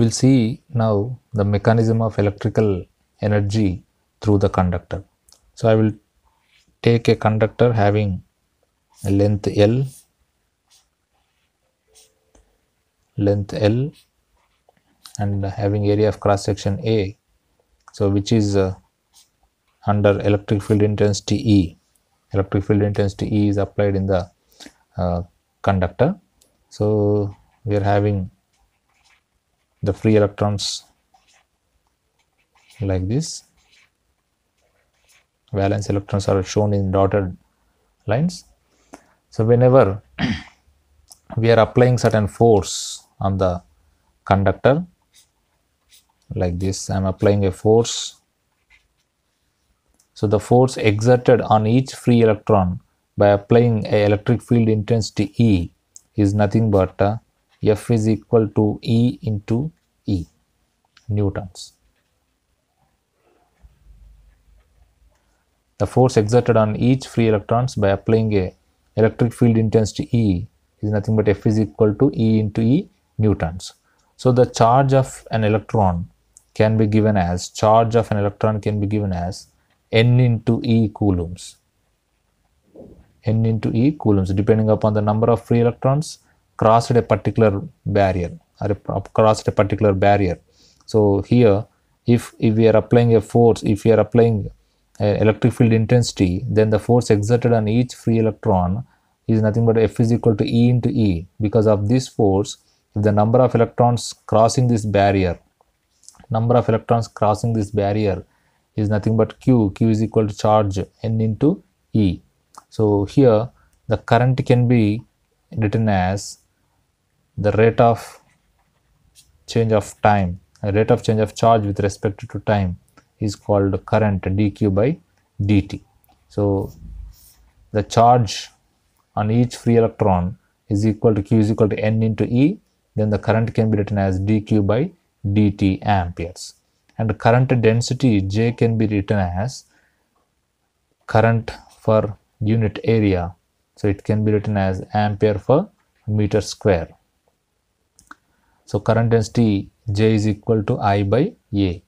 We'll see now the mechanism of electrical energy through the conductor. So I will take a conductor having a length L, length L and having area of cross section A, so which is uh, under electric field intensity E. Electric field intensity E is applied in the uh, conductor. So we are having the free electrons like this valence electrons are shown in dotted lines so whenever we are applying certain force on the conductor like this i am applying a force so the force exerted on each free electron by applying a electric field intensity E is nothing but a F is equal to E into E newtons. The force exerted on each free electrons by applying a electric field intensity E is nothing but F is equal to E into E newtons. So the charge of an electron can be given as charge of an electron can be given as N into E coulombs. N into E coulombs depending upon the number of free electrons crossed a particular barrier or crossed a particular barrier. So here, if, if we are applying a force, if we are applying electric field intensity, then the force exerted on each free electron is nothing but F is equal to E into E. Because of this force, if the number of electrons crossing this barrier, number of electrons crossing this barrier is nothing but Q, Q is equal to charge N into E. So here the current can be written as the rate of change of time rate of change of charge with respect to time is called current dq by dt so the charge on each free electron is equal to q is equal to n into e then the current can be written as dq by dt amperes and current density j can be written as current for unit area so it can be written as ampere per meter square so current density J is equal to I by A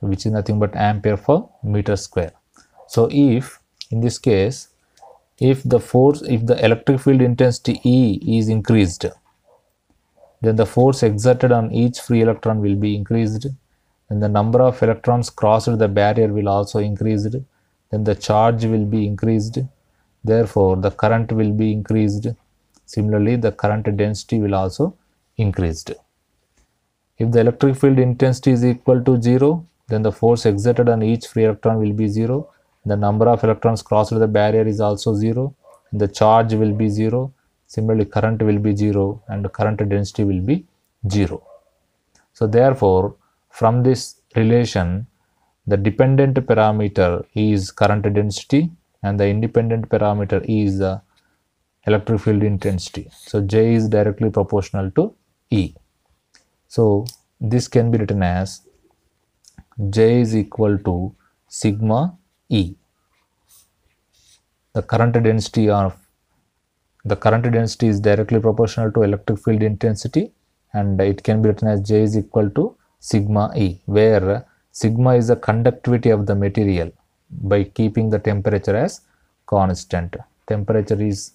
which is nothing but ampere per meter square. So if in this case if the force if the electric field intensity E is increased then the force exerted on each free electron will be increased then the number of electrons crossed the barrier will also increased then the charge will be increased therefore the current will be increased similarly the current density will also increased if the electric field intensity is equal to 0, then the force exerted on each free electron will be 0. The number of electrons crossed the barrier is also 0. The charge will be 0. Similarly, current will be 0 and current density will be 0. So, therefore, from this relation, the dependent parameter is current density and the independent parameter is the electric field intensity. So, J is directly proportional to E. So this can be written as J is equal to sigma E. The current density of the current density is directly proportional to electric field intensity and it can be written as J is equal to sigma E where sigma is the conductivity of the material by keeping the temperature as constant. Temperature is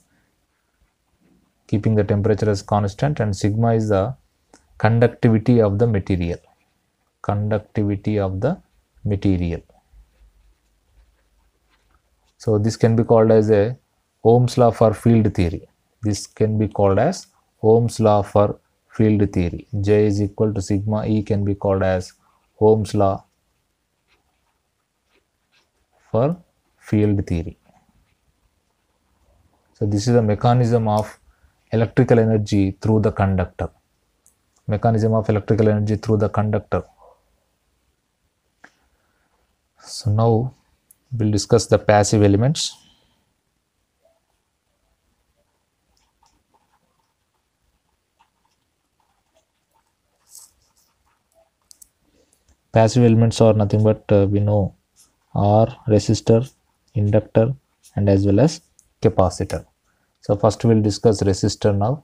keeping the temperature as constant and sigma is the conductivity of the material conductivity of the material so this can be called as a ohm's law for field theory this can be called as ohm's law for field theory j is equal to sigma e can be called as ohm's law for field theory so this is the mechanism of electrical energy through the conductor mechanism of electrical energy through the conductor so now we'll discuss the passive elements passive elements are nothing but uh, we know are resistor inductor and as well as capacitor so first we'll discuss resistor now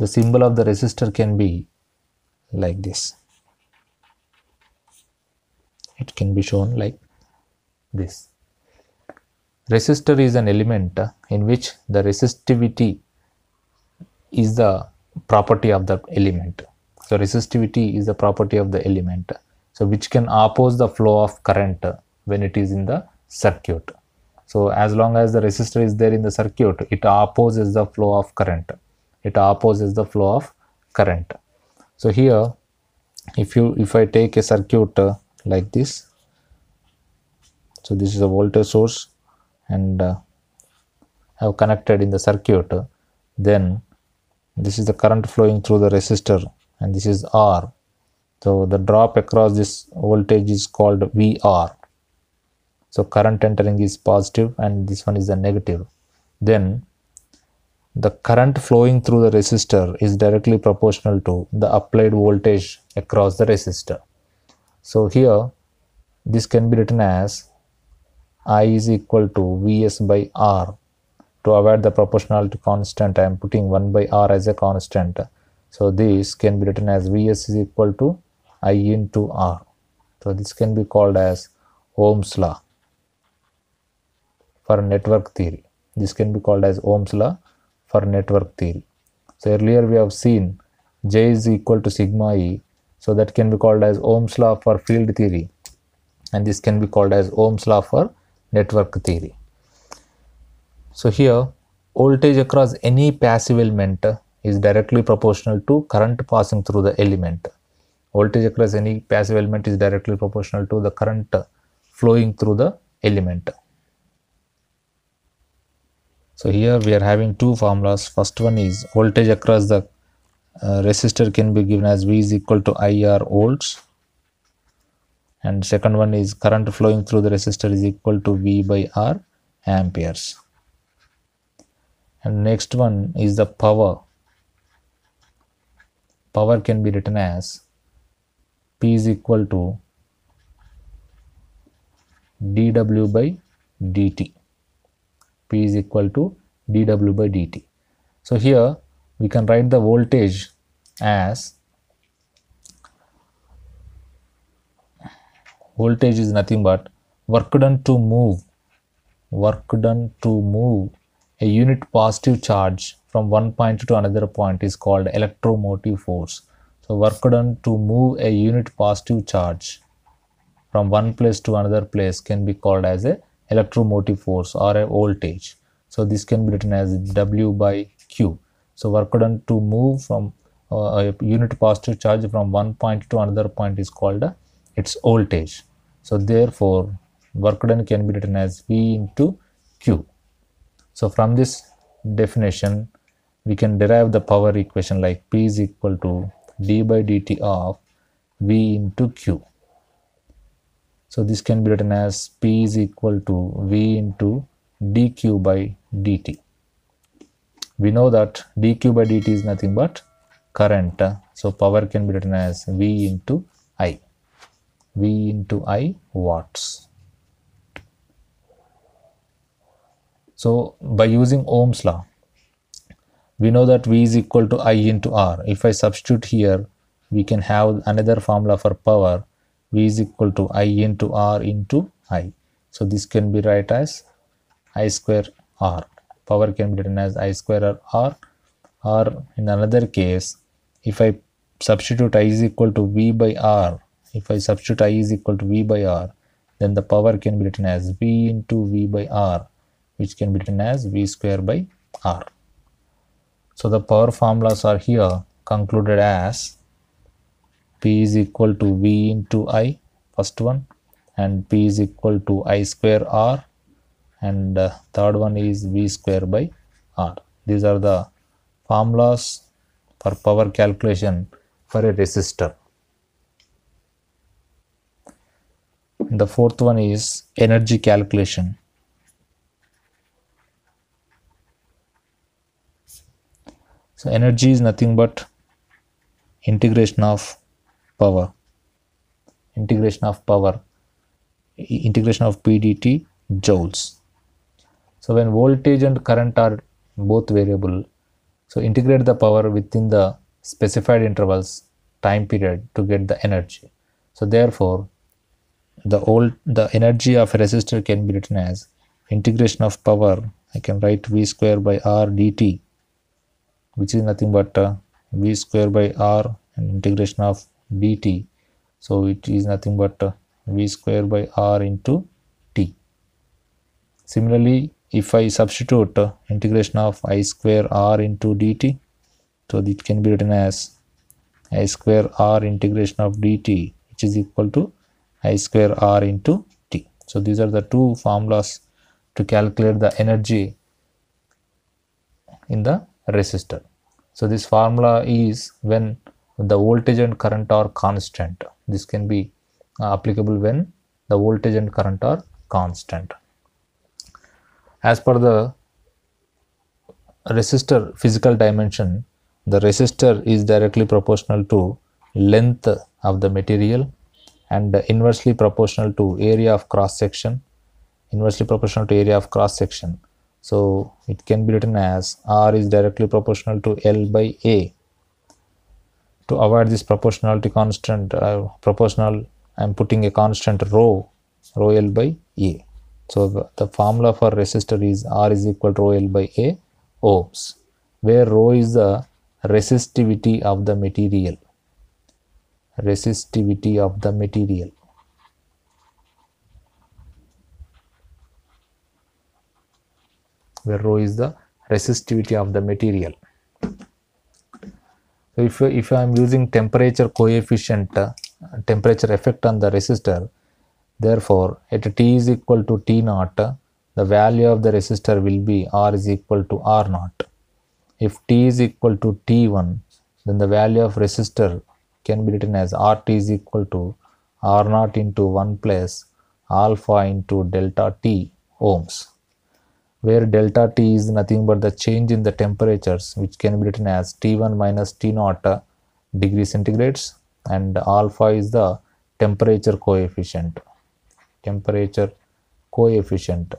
the symbol of the resistor can be like this it can be shown like this resistor is an element in which the resistivity is the property of the element so resistivity is the property of the element so which can oppose the flow of current when it is in the circuit so as long as the resistor is there in the circuit it opposes the flow of current it opposes the flow of current so here if you if i take a circuit uh, like this so this is a voltage source and uh, I have connected in the circuit then this is the current flowing through the resistor and this is R so the drop across this voltage is called VR so current entering is positive and this one is the negative then the current flowing through the resistor is directly proportional to the applied voltage across the resistor. So here this can be written as I is equal to Vs by R. To avoid the proportionality constant I am putting 1 by R as a constant. So this can be written as Vs is equal to I into R. So this can be called as Ohm's law for network theory. This can be called as Ohm's law for network theory. So earlier we have seen J is equal to sigma E. So that can be called as Ohm's law for field theory. And this can be called as Ohm's law for network theory. So here voltage across any passive element is directly proportional to current passing through the element. Voltage across any passive element is directly proportional to the current flowing through the element so here we are having two formulas first one is voltage across the uh, resistor can be given as v is equal to ir volts and second one is current flowing through the resistor is equal to v by r amperes and next one is the power power can be written as p is equal to dw by dt P is equal to dW by dt. So here we can write the voltage as voltage is nothing but work done to move work done to move a unit positive charge from one point to another point is called electromotive force. So work done to move a unit positive charge from one place to another place can be called as a electromotive force or a voltage. So this can be written as W by Q. So work done to move from uh, a unit positive charge from one point to another point is called uh, its voltage. So therefore work done can be written as V into Q. So from this definition we can derive the power equation like P is equal to d by dt of V into Q. So this can be written as P is equal to V into dq by dt. We know that dq by dt is nothing but current. So power can be written as V into I. V into I watts. So by using Ohm's law, we know that V is equal to I into R. If I substitute here, we can have another formula for power V is equal to I into R into I. So this can be write as I square R. Power can be written as I square R or in another case if I substitute I is equal to V by R if I substitute I is equal to V by R then the power can be written as V into V by R which can be written as V square by R. So the power formulas are here concluded as P is equal to V into I, first one, and P is equal to I square R, and uh, third one is V square by R. These are the formulas for power calculation for a resistor. The fourth one is energy calculation. So energy is nothing but integration of power integration of power integration of pdt joules so when voltage and current are both variable so integrate the power within the specified intervals time period to get the energy so therefore the old the energy of a resistor can be written as integration of power i can write v square by r dt which is nothing but uh, v square by r and integration of dt so it is nothing but uh, v square by r into t similarly if i substitute uh, integration of i square r into dt so it can be written as i square r integration of dt which is equal to i square r into t so these are the two formulas to calculate the energy in the resistor so this formula is when the voltage and current are constant this can be uh, applicable when the voltage and current are constant as per the resistor physical dimension the resistor is directly proportional to length of the material and inversely proportional to area of cross section inversely proportional to area of cross section so it can be written as r is directly proportional to l by a to avoid this proportionality constant uh, proportional I'm putting a constant rho rho L by A so the, the formula for resistor is R is equal to rho L by A ohms where rho is the resistivity of the material resistivity of the material where rho is the resistivity of the material so if if i am using temperature coefficient uh, temperature effect on the resistor therefore at t is equal to t naught uh, the value of the resistor will be r is equal to r naught if t is equal to t1 then the value of resistor can be written as rt is equal to r naught into 1 plus alpha into delta t ohms where delta T is nothing but the change in the temperatures which can be written as T1 minus T naught degree centigrades and alpha is the temperature coefficient temperature coefficient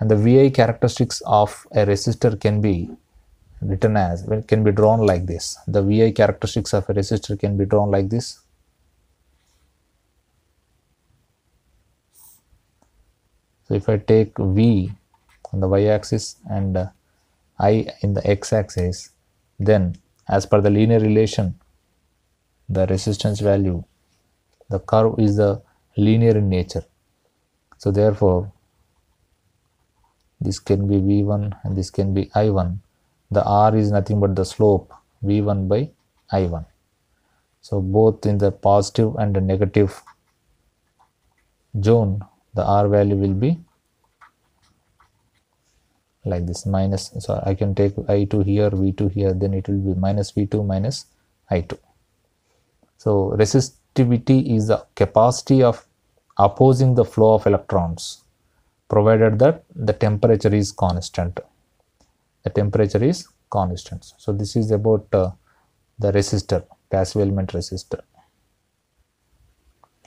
and the VI characteristics of a resistor can be written as can be drawn like this the VI characteristics of a resistor can be drawn like this So if I take V on the y-axis and uh, I in the x-axis, then as per the linear relation, the resistance value, the curve is the linear in nature. So therefore, this can be V1 and this can be I1. The R is nothing but the slope V1 by I1. So both in the positive and the negative zone the r value will be like this minus so I can take i2 here v2 here then it will be minus v2 minus i2 so resistivity is the capacity of opposing the flow of electrons provided that the temperature is constant the temperature is constant so this is about uh, the resistor passive element resistor